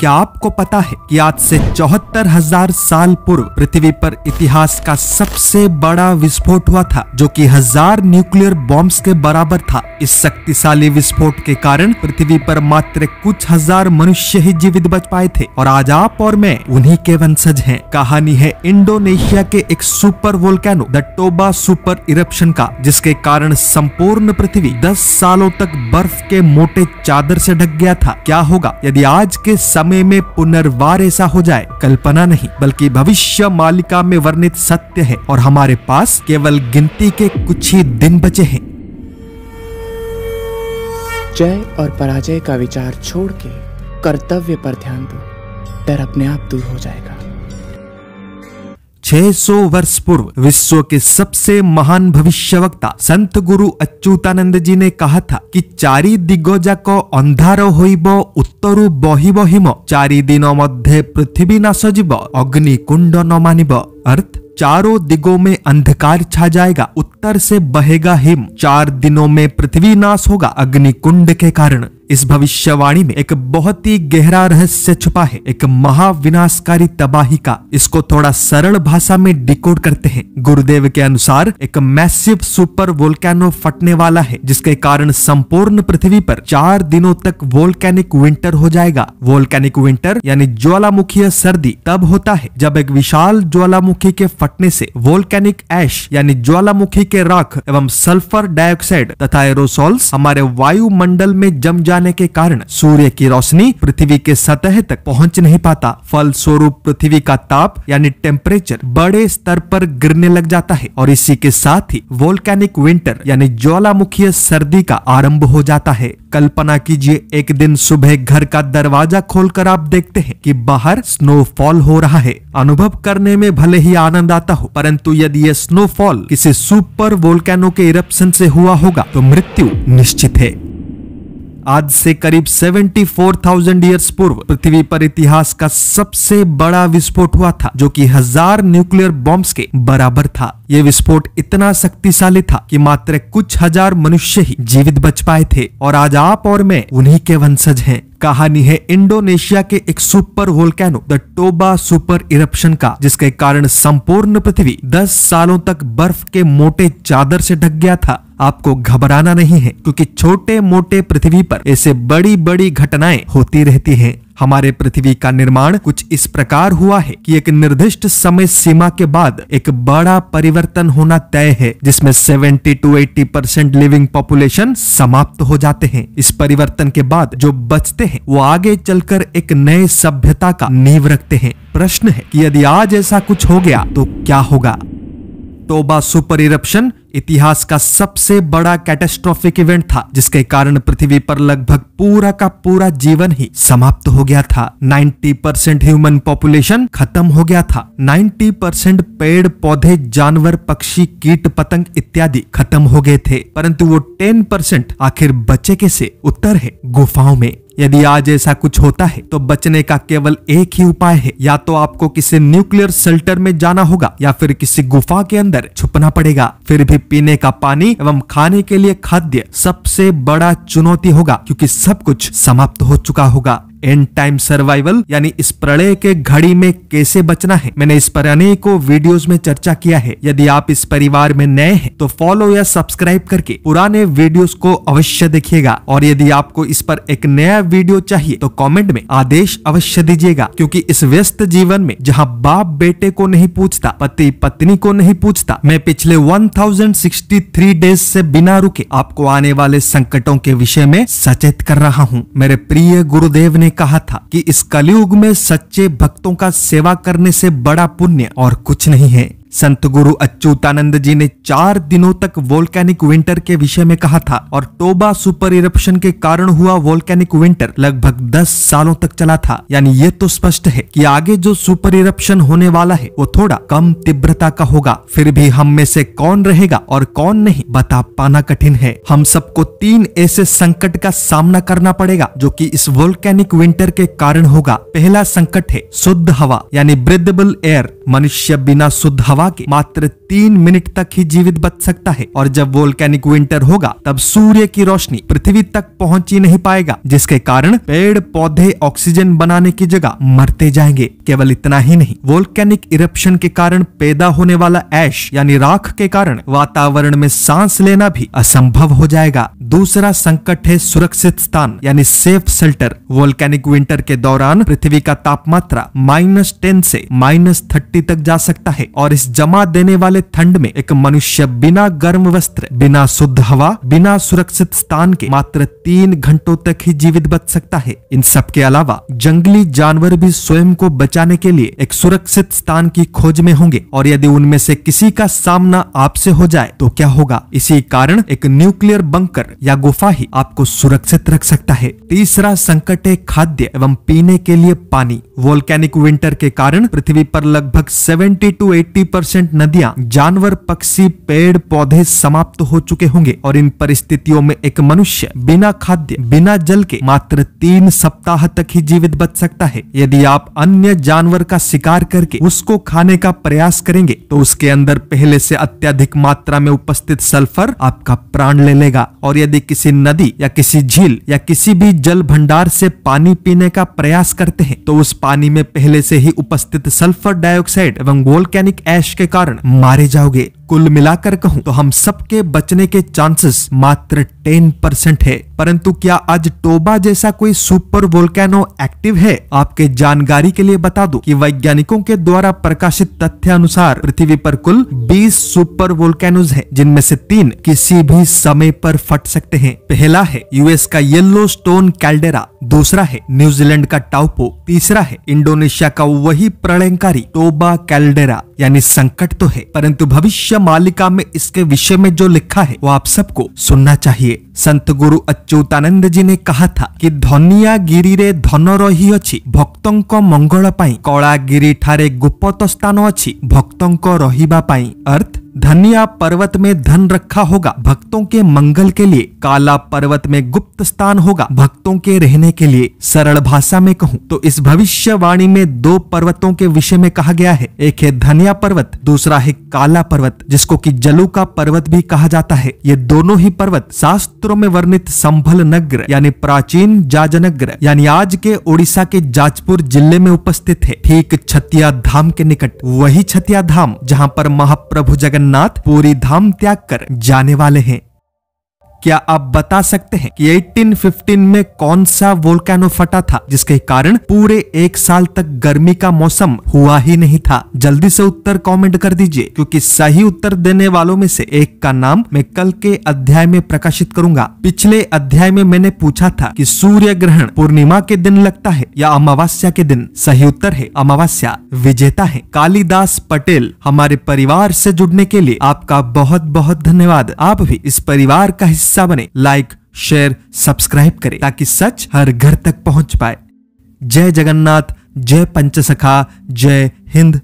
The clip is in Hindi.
क्या आपको पता है कि आज से चौहत्तर हजार साल पूर्व पृथ्वी पर इतिहास का सबसे बड़ा विस्फोट हुआ था जो कि हजार न्यूक्लियर बॉम्ब्स के बराबर था इस शक्तिशाली विस्फोट के कारण पृथ्वी पर मात्र कुछ हजार मनुष्य ही जीवित बच पाए थे और आज आप और मैं उन्हीं के वंशज हैं कहानी है इंडोनेशिया के एक super volcano the Toba super eruption का जिसके कारण संपूर्ण पृथ्वी दस सालों तक बर्फ के मोटे चादर से ढक गया था क्या होगा यदि आज के समय समय में पुनर्वार ऐसा हो जाए कल्पना नहीं बल्कि भविष्य मालिका में वर्णित सत्य है और हमारे पास केवल गिनती के कुछ ही दिन बचे हैं जय और पराजय का विचार छोड़ के कर्तव्य पर ध्यान दो डर अपने आप दूर हो जाएगा 600 वर्ष पूर्व विश्व के सबसे महान भविष्यवक्ता संत गुरु अच्युतानंद जी ने कहा था कि चारि दिग जाक अंधार होइब उत्तरु बहिब हिम चारि दिन मध्य पृथ्वी नाश जीव अग्नि कुंड न मानिब अर्थ चारों दिगों में अंधकार छा जाएगा उत्तर से बहेगा हिम चार दिनों में पृथ्वी नाश होगा अग्नि कुंड के कारण इस भविष्यवाणी में एक बहुत ही गहरा रहस्य छुपा है एक महाविनाशकारी तबाही का इसको थोड़ा सरल भाषा में डिकोड करते हैं गुरुदेव के अनुसार एक मैसिव सुपर वोल्कैनो फटने वाला है जिसके कारण संपूर्ण पृथ्वी पर चार दिनों तक वोल्केनिक विंटर हो जाएगा वोल्केनिक विंटर यानी ज्वालामुखीय सर्दी तब होता है जब एक विशाल ज्वालामुखी के फटने से वोल्केनिक ऐश यानी ज्वालामुखी के राख एवं सल्फर डाइऑक्साइड तथा एरोसोल्स हमारे वायुमंडल में जम जाए जाने के कारण सूर्य की रोशनी पृथ्वी के सतह तक पहुंच नहीं पाता फल स्वरूप पृथ्वी का ताप यानी टेम्परेचर बड़े स्तर पर गिरने लग जाता है और इसी के साथ ही वोल्केनिक विंटर यानी ज्वालामुखीय सर्दी का आरंभ हो जाता है कल्पना कीजिए एक दिन सुबह घर का दरवाजा खोलकर आप देखते हैं कि बाहर स्नोफॉल हो रहा है अनुभव करने में भले ही आनंद आता हो परंतु यदि ये स्नोफॉल किसी सुपर वोल्केनो के इरप्शन से हुआ होगा तो मृत्यु निश्चित है आज से करीब 74,000 ईयर्स पूर्व पृथ्वी पर इतिहास का सबसे बड़ा विस्फोट हुआ था जो कि हजार न्यूक्लियर बॉम्ब्स के बराबर था ये विस्फोट इतना शक्तिशाली था कि मात्र कुछ हजार मनुष्य ही जीवित बच पाए थे और आज आप और मैं उन्हीं के वंशज हैं कहानी है इंडोनेशिया के एक super volcano the Toba super eruption का जिसके कारण संपूर्ण पृथ्वी 10 सालों तक बर्फ के मोटे चादर से ढक गया था आपको घबराना नहीं है क्योंकि छोटे मोटे पृथ्वी पर ऐसे बड़ी बड़ी घटनाएं होती रहती हैं हमारे पृथ्वी का निर्माण कुछ इस प्रकार हुआ है कि एक निर्दिष्ट समय सीमा के बाद एक बड़ा परिवर्तन होना तय है जिसमें 70 टू 80 परसेंट लिविंग पॉपुलेशन समाप्त हो जाते हैं इस परिवर्तन के बाद जो बचते हैं वो आगे चलकर एक नए सभ्यता का नींव रखते हैं प्रश्न है कि यदि आज ऐसा कुछ हो गया तो क्या होगा टोबा सुपर इरप्शन इतिहास का सबसे बड़ा कैटेस्ट्रॉफिक इवेंट था जिसके कारण पृथ्वी पर लगभग पूरा का पूरा जीवन ही समाप्त हो गया था 90 परसेंट ह्यूमन पॉपुलेशन खत्म हो गया था 90 परसेंट पेड़ पौधे जानवर पक्षी कीट पतंग इत्यादि खत्म हो गए थे परंतु वो 10 परसेंट आखिर बचे के से उत्तर है गुफाओं में यदि आज ऐसा कुछ होता है तो बचने का केवल एक ही उपाय है या तो आपको किसी न्यूक्लियर शेल्टर में जाना होगा या फिर किसी गुफा के अंदर छुपना पड़ेगा फिर भी पीने का पानी एवं खाने के लिए खाद्य सबसे बड़ा चुनौती होगा क्योंकि सब कुछ समाप्त हो चुका होगा एंड टाइम सर्वाइवल यानी इस प्रलय के घड़ी में कैसे बचना है मैंने इस पर अनेकों वीडियोस में चर्चा किया है यदि आप इस परिवार में नए हैं तो फॉलो या सब्सक्राइब करके पुराने वीडियोस को अवश्य देखिएगा और यदि आपको इस पर एक नया वीडियो चाहिए तो कमेंट में आदेश अवश्य दीजिएगा क्योंकि इस व्यस्त जीवन में जहाँ बाप बेटे को नहीं पूछता पति पत्नी को नहीं पूछता मैं पिछले वन डेज से बिना रुके आपको आने वाले संकटों के विषय में सचेत कर रहा हूँ मेरे प्रिय गुरुदेव ने ने कहा था कि इस कलयुग में सच्चे भक्तों का सेवा करने से बड़ा पुण्य और कुछ नहीं है संत गुरु अच्युतानंद जी ने चार दिनों तक वोल्केनिक विंटर के विषय में कहा था और टोबा सुपर इरप्शन के कारण हुआ वोल्केनिक विंटर लगभग 10 सालों तक चला था यानी ये तो स्पष्ट है कि आगे जो सुपर इरप्शन होने वाला है वो थोड़ा कम तीव्रता का होगा फिर भी हम में से कौन रहेगा और कौन नहीं बता पाना कठिन है हम सबको तीन ऐसे संकट का सामना करना पड़ेगा जो की इस वोल्केनिक विंटर के कारण होगा पहला संकट है शुद्ध हवा यानी ब्रिदेबल एयर मनुष्य बिना शुद्ध हवा हवा के मात्र तीन मिनट तक ही जीवित बच सकता है और जब वोल्केनिक विंटर होगा तब सूर्य की रोशनी पृथ्वी तक पहुंच ही नहीं पाएगा जिसके कारण पेड़ पौधे ऑक्सीजन बनाने की जगह मरते जाएंगे केवल इतना ही नहीं वोल्केनिक इरप्शन के कारण पैदा होने वाला ऐश यानी राख के कारण वातावरण में सांस लेना भी असंभव हो जाएगा दूसरा संकट है सुरक्षित स्थान यानी सेफ शेल्टर वोल्केनिक विंटर के दौरान पृथ्वी का तापमात्रा माइनस टेन से माइनस थर्टी तक जा सकता है और इस जमा देने वाले ठंड में एक मनुष्य बिना गर्म वस्त्र बिना शुद्ध हवा बिना सुरक्षित स्थान के मात्र तीन घंटों तक ही जीवित बच सकता है इन सब के अलावा जंगली जानवर भी स्वयं को बचाने के लिए एक सुरक्षित स्थान की खोज में होंगे और यदि उनमें से किसी का सामना आपसे हो जाए तो क्या होगा इसी कारण एक न्यूक्लियर बंकर या गुफा ही आपको सुरक्षित रख सकता है तीसरा संकट है खाद्य एवं पीने के लिए पानी वोल्केनिक विंटर के कारण पृथ्वी पर लगभग 70 टू 80 परसेंट नदियां जानवर पक्षी पेड़ पौधे समाप्त हो चुके होंगे और इन परिस्थितियों में एक मनुष्य बिना खाद्य बिना जल के मात्र तीन सप्ताह तक ही जीवित बच सकता है यदि आप अन्य जानवर का शिकार करके उसको खाने का प्रयास करेंगे तो उसके अंदर पहले से अत्यधिक मात्रा में उपस्थित सल्फर आपका प्राण ले लेगा और यदि किसी नदी या किसी झील या किसी भी जल भंडार से पानी पीने का प्रयास करते हैं तो उस पानी में पहले से ही उपस्थित सल्फर डाइऑक्साइड एवं वोल्केनिक एश के कारण मारे जाओगे कुल मिलाकर कहूँ तो हम सबके बचने के चांसेस मात्र टेन परसेंट है परंतु क्या आज टोबा जैसा कोई सुपर वोल्केनो एक्टिव है आपके जानकारी के लिए बता दो कि वैज्ञानिकों के द्वारा प्रकाशित तथ्य अनुसार पृथ्वी पर कुल 20 सुपर वोल्केनोज हैं जिनमें से तीन किसी भी समय पर फट सकते हैं पहला है यूएस का येलो स्टोन कैल्डेरा दूसरा है न्यूजीलैंड का टाउपो तीसरा है इंडोनेशिया का वही प्रलयकारी टोबा कैल्डेरा यानी संकट तो है परंतु भविष्य अहिल्या मालिका में इसके विषय में जो लिखा है वो आप सबको सुनना चाहिए संत गुरु अच्युतानंद जी ने कहा था कि धनिया गिरी रे धन रही अच्छी भक्तଙ୍କ मंगल पाई कला गिरी ठारे गुप्त स्थान अच्छी ରହିବା रही अर्थ धनिया पर्वत में धन रखा होगा भक्तों के मंगल के लिए काला पर्वत में गुप्त स्थान होगा भक्तों के रहने के लिए सरल भाषा में कहूँ तो इस भविष्यवाणी में दो पर्वतों के विषय में कहा गया है एक है धनिया पर्वत दूसरा है काला पर्वत जिसको की जलू का पर्वत भी कहा जाता है ये दोनों ही पर्वत शास्त्रों में वर्णित संभल नगर यानी प्राचीन जाजनगर यानी आज के ओडिशा के जाजपुर जिले में उपस्थित है ठीक छतिया धाम के निकट वही छतिया धाम जहाँ पर महाप्रभु जगन्नाथ जगन्नाथ पूरी धाम त्याग कर जाने वाले हैं क्या आप बता सकते हैं कि 1815 में कौन सा वोल्कानो फटा था जिसके कारण पूरे एक साल तक गर्मी का मौसम हुआ ही नहीं था जल्दी से उत्तर कमेंट कर दीजिए क्योंकि सही उत्तर देने वालों में से एक का नाम मैं कल के अध्याय में प्रकाशित करूंगा पिछले अध्याय में मैंने पूछा था कि सूर्य ग्रहण पूर्णिमा के दिन लगता है या अमावस्या के दिन सही उत्तर है अमावस्या विजेता है कालीदास पटेल हमारे परिवार से जुड़ने के लिए आपका बहुत बहुत धन्यवाद आप भी इस परिवार का हिस्सा हिस्सा बने लाइक शेयर सब्सक्राइब करें ताकि सच हर घर तक पहुंच पाए जय जगन्नाथ जय पंचसखा जय हिंद